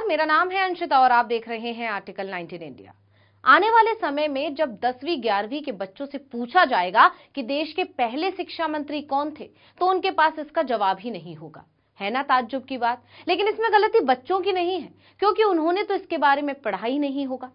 नमस्कार मेरा नाम है अंशिता और आप देख रहे हैं आर्टिकल 19 इंडिया आने वाले समय में जब दसवीं ग्यारहवीं के बच्चों से पूछा जाएगा कि देश के पहले शिक्षा मंत्री कौन थे तो उनके पास इसका जवाब ही नहीं होगा है ना ताज्जुब की बात लेकिन इसमें गलती बच्चों की नहीं है क्योंकि उन्होंने तो इसके बारे में पढ़ा ही नहीं होगा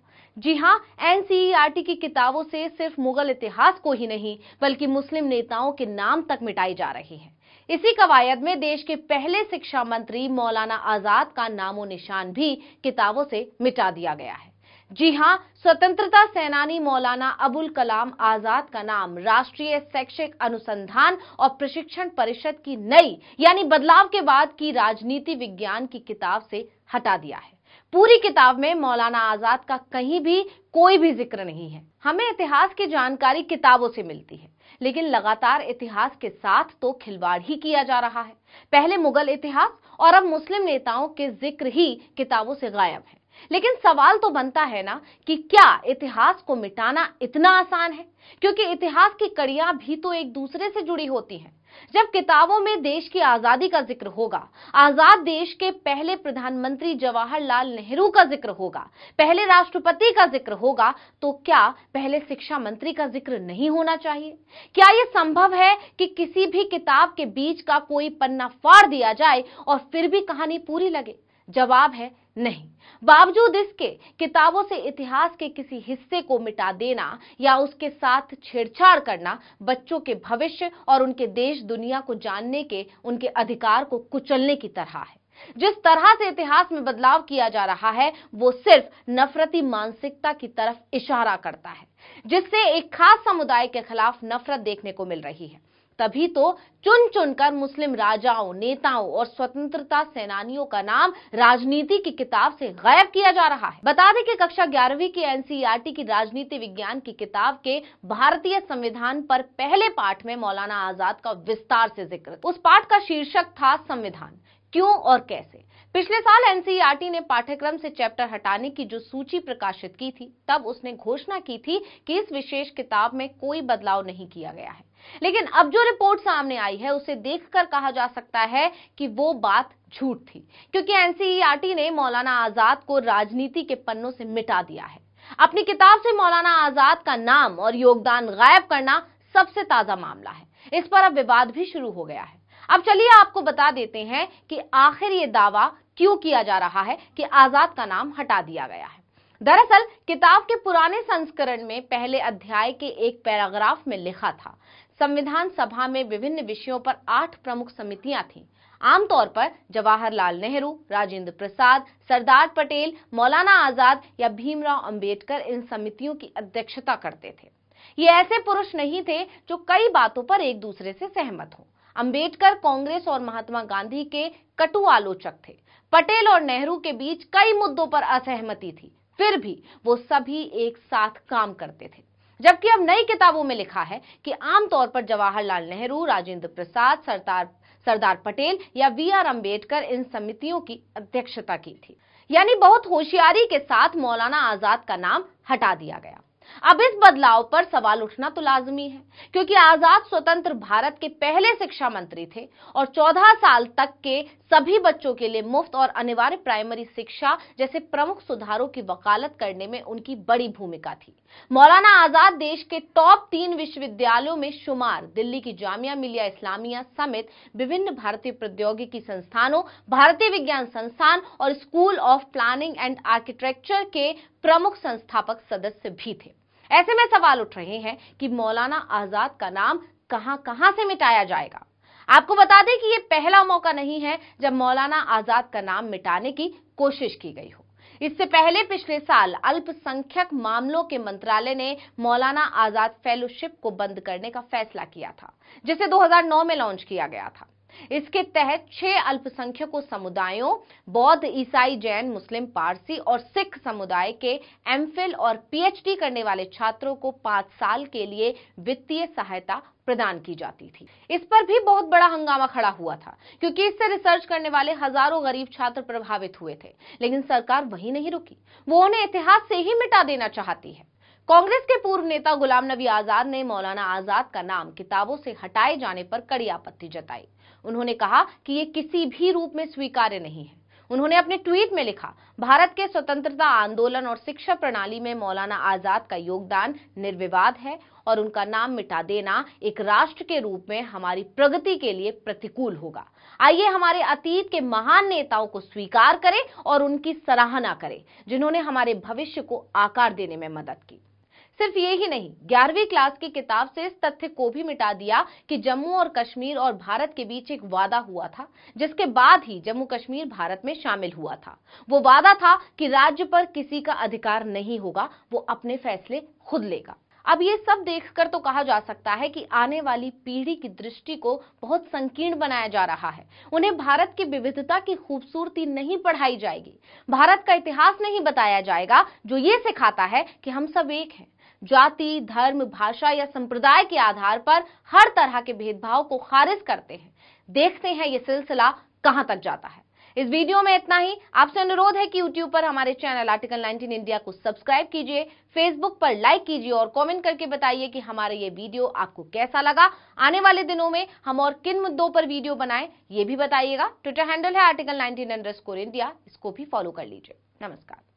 जी हाँ एनसीईआरटी की किताबों से सिर्फ मुगल इतिहास को ही नहीं बल्कि मुस्लिम नेताओं के नाम तक मिटाई जा रही है इसी कवायद में देश के पहले शिक्षा मंत्री मौलाना आजाद का नामो निशान भी किताबों से मिटा दिया गया है जी हाँ स्वतंत्रता सेनानी मौलाना अबुल कलाम आजाद का नाम राष्ट्रीय शैक्षिक अनुसंधान और प्रशिक्षण परिषद की नई यानी बदलाव के बाद की राजनीति विज्ञान की किताब से हटा दिया है पूरी किताब में मौलाना आजाद का कहीं भी कोई भी जिक्र नहीं है हमें इतिहास की जानकारी किताबों से मिलती है लेकिन लगातार इतिहास के साथ तो खिलवाड़ ही किया जा रहा है पहले मुगल इतिहास और अब मुस्लिम नेताओं के जिक्र ही किताबों से गायब है लेकिन सवाल तो बनता है ना कि क्या इतिहास को मिटाना इतना आसान है क्योंकि इतिहास की कड़ियां भी तो एक दूसरे से जुड़ी होती हैं जब किताबों में देश की आजादी का जिक्र होगा आजाद देश के पहले प्रधानमंत्री जवाहरलाल नेहरू का जिक्र होगा पहले राष्ट्रपति का जिक्र होगा तो क्या पहले शिक्षा मंत्री का जिक्र नहीं होना चाहिए क्या यह संभव है कि किसी भी किताब के बीच का कोई पन्ना फाड़ दिया जाए और फिर भी कहानी पूरी लगे जवाब है नहीं बावजूद इसके किताबों से इतिहास के किसी हिस्से को मिटा देना या उसके साथ छेड़छाड़ करना बच्चों के भविष्य और उनके देश दुनिया को जानने के उनके अधिकार को कुचलने की तरह है जिस तरह से इतिहास में बदलाव किया जा रहा है वो सिर्फ नफरती मानसिकता की तरफ इशारा करता है जिससे एक खास समुदाय के खिलाफ नफरत देखने को मिल रही है तभी तो चुन चुनकर मुस्लिम राजाओं नेताओं और स्वतंत्रता सेनानियों का नाम राजनीति की किताब से गायब किया जा रहा है बता दें कि कक्षा ग्यारहवीं की एनसीईआरटी की राजनीति विज्ञान की किताब के भारतीय संविधान पर पहले पाठ में मौलाना आजाद का विस्तार से जिक्र उस पाठ का शीर्षक था संविधान क्यों और कैसे पिछले साल एनसीईआरटी ने पाठ्यक्रम से चैप्टर हटाने की जो सूची प्रकाशित की थी तब उसने घोषणा की थी कि इस विशेष किताब में कोई बदलाव नहीं किया गया है लेकिन अब जो रिपोर्ट सामने आई है उसे देखकर कहा जा सकता है कि वो बात झूठ थी क्योंकि एनसीईआरटी ने मौलाना आजाद को राजनीति के पन्नों से मिटा दिया है अपनी किताब से मौलाना आजाद का नाम और योगदान गायब करना सबसे ताजा मामला है इस पर अब विवाद भी शुरू हो गया है अब चलिए आपको बता देते हैं कि आखिर ये दावा क्यों किया जा रहा है कि आजाद का नाम हटा दिया गया है दरअसल किताब के पुराने संस्करण में पहले अध्याय के एक पैराग्राफ में लिखा था संविधान सभा में विभिन्न विषयों पर आठ प्रमुख समितियां थीं आमतौर पर जवाहरलाल नेहरू राजेंद्र प्रसाद सरदार पटेल मौलाना आजाद या भीमराव अंबेडकर इन समितियों की अध्यक्षता करते थे ये ऐसे पुरुष नहीं थे जो कई बातों पर एक दूसरे से सहमत हों अंबेडकर कांग्रेस और महात्मा गांधी के कटु आलोचक थे पटेल और नेहरू के बीच कई मुद्दों पर असहमति थी फिर भी वो सभी एक साथ काम करते थे जबकि अब नई किताबों में लिखा है कि आमतौर पर जवाहरलाल नेहरू राजेंद्र प्रसाद सरदार सरदार पटेल या वी आर अम्बेडकर इन समितियों की अध्यक्षता की थी यानी बहुत होशियारी के साथ मौलाना आजाद का नाम हटा दिया गया अब इस बदलाव पर सवाल उठना तो लाजमी है क्योंकि आजाद स्वतंत्र भारत के पहले शिक्षा मंत्री थे और 14 साल तक के सभी बच्चों के लिए मुफ्त और अनिवार्य प्राइमरी शिक्षा जैसे प्रमुख सुधारों की वकालत करने में उनकी बड़ी भूमिका थी मौलाना आजाद देश के टॉप तीन विश्वविद्यालयों में शुमार दिल्ली की जामिया मिलिया इस्लामिया समेत विभिन्न भारतीय प्रौद्योगिकी संस्थानों भारतीय विज्ञान संस्थान और school of planning and architecture के प्रमुख संस्थापक सदस्य भी थे ऐसे में सवाल उठ रहे हैं कि मौलाना आजाद का नाम कहां कहां से मिटाया जाएगा आपको बता दें कि यह पहला मौका नहीं है जब मौलाना आजाद का नाम मिटाने की कोशिश की गई हो इससे पहले पिछले साल अल्पसंख्यक मामलों के मंत्रालय ने मौलाना आजाद फेलोशिप को बंद करने का फैसला किया था जिसे 2009 में लॉन्च किया गया था इसके तहत छह अल्पसंख्यक समुदायों बौद्ध ईसाई जैन मुस्लिम पारसी और सिख समुदाय के एमफिल और पीएचडी करने वाले छात्रों को पांच साल के लिए वित्तीय सहायता प्रदान की जाती थी इस पर भी बहुत बड़ा हंगामा खड़ा हुआ था क्योंकि इससे रिसर्च करने वाले हजारों गरीब छात्र प्रभावित हुए थे लेकिन सरकार वही नहीं रुकी वो उन्हें इतिहास से ही मिटा देना चाहती है कांग्रेस के पूर्व नेता गुलाम नबी आजाद ने मौलाना आजाद का नाम किताबों से हटाए जाने पर कड़ी आपत्ति जताई उन्होंने कहा कि ये किसी भी रूप में स्वीकार्य नहीं है उन्होंने अपने ट्वीट में लिखा भारत के स्वतंत्रता आंदोलन और शिक्षा प्रणाली में मौलाना आजाद का योगदान निर्विवाद है और उनका नाम मिटा देना एक राष्ट्र के रूप में हमारी प्रगति के लिए प्रतिकूल होगा आइए हमारे अतीत के महान नेताओं को स्वीकार करें और उनकी सराहना करें जिन्होंने हमारे भविष्य को आकार देने में मदद की सिर्फ ये ही नहीं ग्यारहवीं क्लास की किताब से इस तथ्य को भी मिटा दिया कि जम्मू और कश्मीर और भारत के बीच एक वादा हुआ था जिसके बाद ही जम्मू कश्मीर भारत में शामिल हुआ था वो वादा था कि राज्य पर किसी का अधिकार नहीं होगा वो अपने फैसले खुद लेगा अब ये सब देखकर तो कहा जा सकता है कि आने वाली पीढ़ी की दृष्टि को बहुत संकीर्ण बनाया जा रहा है उन्हें भारत की विविधता की खूबसूरती नहीं पढ़ाई जाएगी भारत का इतिहास नहीं बताया जाएगा जो ये सिखाता है कि हम सब एक हैं जाति धर्म भाषा या संप्रदाय के आधार पर हर तरह के भेदभाव को खारिज करते हैं देखते हैं ये सिलसिला कहां तक जाता है इस वीडियो में इतना ही आपसे अनुरोध है कि YouTube पर हमारे चैनल आर्टिकल 19 इंडिया को सब्सक्राइब कीजिए Facebook पर लाइक कीजिए और कमेंट करके बताइए कि हमारा ये वीडियो आपको कैसा लगा आने वाले दिनों में हम और किन मुद्दों पर वीडियो बनाएं ये भी बताइएगा ट्विटर हैंडल है आर्टिकल 19 अंडरस्कोर इंडिया इसको भी फॉलो कर लीजिए नमस्कार